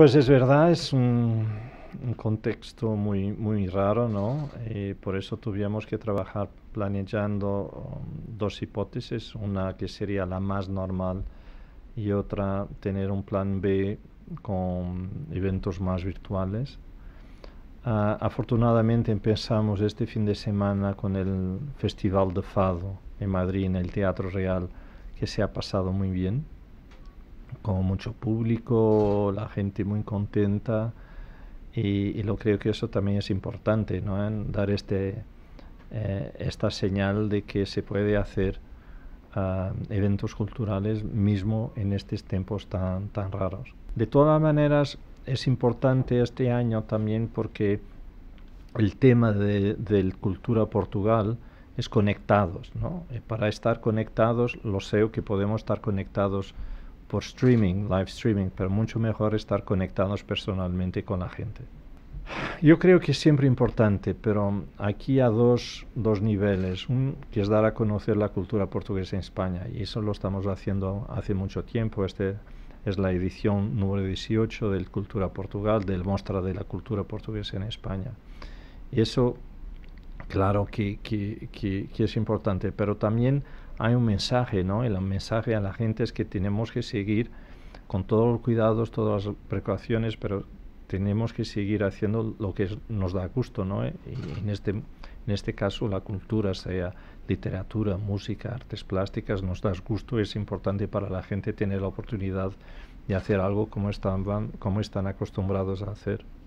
Pues es verdad, es un, contexto muy, muy raro, ¿no? Eh, por eso tuvimos que trabajar planeando um, dos hipótesis, una que sería la más normal y otra tener un plan B con eventos más virtuales. Ah, afortunadamente empezamos este fin de semana con el Festival de Fado en Madrid, en el Teatro Real, que se ha pasado muy bien con mucho público, la gente muy contenta y, lo creo que eso también es importante, ¿no? dar este, eh, esta señal de que se puede hacer ah, eventos culturales mismo en estos tiempos tan, tan raros. De todas maneras, es importante este año también porque el tema de, cultura Portugal es conectados, ¿no? Eh, para estar conectados, lo sé que podemos estar conectados por streaming, live streaming, pero mucho mejor estar conectados personalmente con la gente. Yo creo que es siempre importante, pero aquí a dos, dos niveles. Un, que es dar a conocer la cultura portuguesa en España, y eso lo estamos haciendo hace mucho tiempo. Este es la edición número 18 del Cultura Portugal, del Mostra de la Cultura Portuguesa en España. Y eso, claro que, que, que, que es importante, pero también hay un mensaje, ¿no? El mensaje a la gente es que tenemos que seguir con todos los cuidados, todas las precauciones, pero tenemos que seguir haciendo lo que nos da gusto, ¿no? Eh, y en este, en este caso la cultura, sea literatura, música, artes plásticas, nos da gusto, es importante para la gente tener la oportunidad de hacer algo como están, como están acostumbrados a hacer.